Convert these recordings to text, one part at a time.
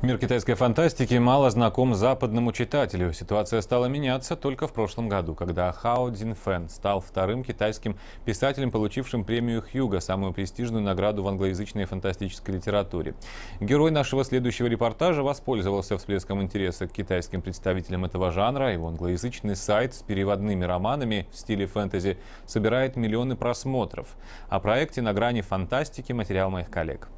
Мир китайской фантастики мало знаком западному читателю. Ситуация стала меняться только в прошлом году, когда Хао Фэн стал вторым китайским писателем, получившим премию Хьюга, самую престижную награду в англоязычной фантастической литературе. Герой нашего следующего репортажа воспользовался всплеском интереса к китайским представителям этого жанра. Его англоязычный сайт с переводными романами в стиле фэнтези собирает миллионы просмотров. О проекте «На грани фантастики» материал моих коллег.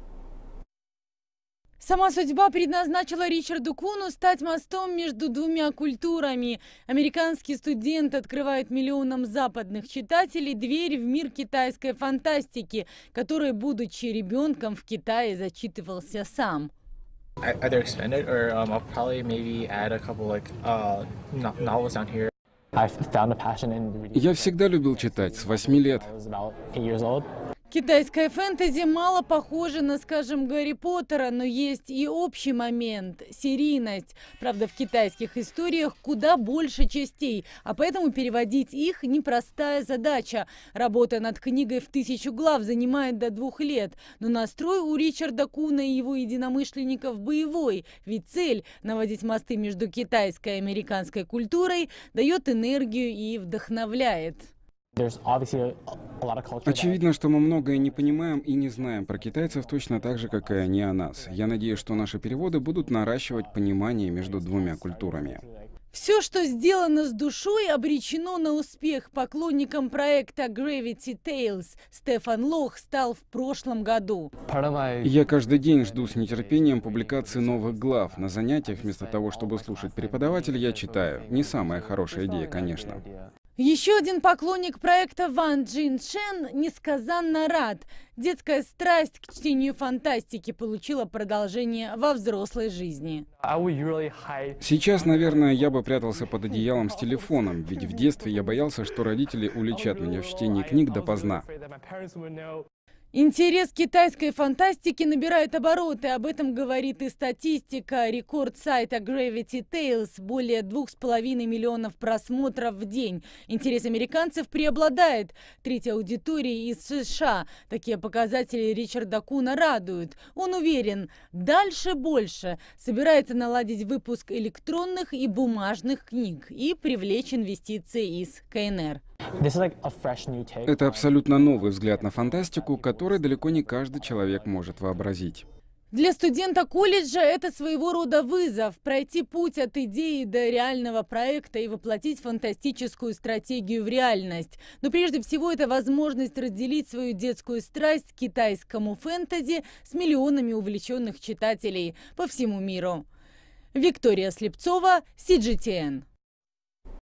Сама судьба предназначила Ричарду Куну стать мостом между двумя культурами. Американский студент открывает миллионам западных читателей дверь в мир китайской фантастики, который, будучи ребенком в Китае, зачитывался сам. Um, uh, Я всегда любил читать с 8 лет. Китайская фэнтези мало похоже на, скажем, Гарри Поттера, но есть и общий момент – серийность. Правда, в китайских историях куда больше частей, а поэтому переводить их – непростая задача. Работа над книгой в тысячу глав занимает до двух лет, но настрой у Ричарда Куна и его единомышленников боевой, ведь цель – наводить мосты между китайской и американской культурой – дает энергию и вдохновляет. Очевидно, что мы многое не понимаем и не знаем про китайцев точно так же, как и они о нас. Я надеюсь, что наши переводы будут наращивать понимание между двумя культурами. Все, что сделано с душой, обречено на успех. Поклонником проекта Gravity Tales Стефан Лох стал в прошлом году. Я каждый день жду с нетерпением публикации новых глав. На занятиях вместо того, чтобы слушать преподавателя, я читаю. Не самая хорошая идея, конечно. Еще один поклонник проекта Ван Джин Шен несказанно рад. Детская страсть к чтению фантастики получила продолжение во взрослой жизни. Сейчас, наверное, я бы прятался под одеялом с телефоном, ведь в детстве я боялся, что родители уличат меня в чтении книг допоздна. Интерес китайской фантастики набирает обороты. Об этом говорит и статистика. Рекорд сайта Gravity Tales – более 2,5 миллионов просмотров в день. Интерес американцев преобладает. Треть аудитории из США. Такие показатели Ричарда Куна радуют. Он уверен, дальше больше. Собирается наладить выпуск электронных и бумажных книг и привлечь инвестиции из КНР. Это абсолютно новый взгляд на фантастику, который далеко не каждый человек может вообразить. Для студента колледжа это своего рода вызов – пройти путь от идеи до реального проекта и воплотить фантастическую стратегию в реальность. Но прежде всего это возможность разделить свою детскую страсть к китайскому фэнтези с миллионами увлеченных читателей по всему миру. Виктория Слепцова, CGTN.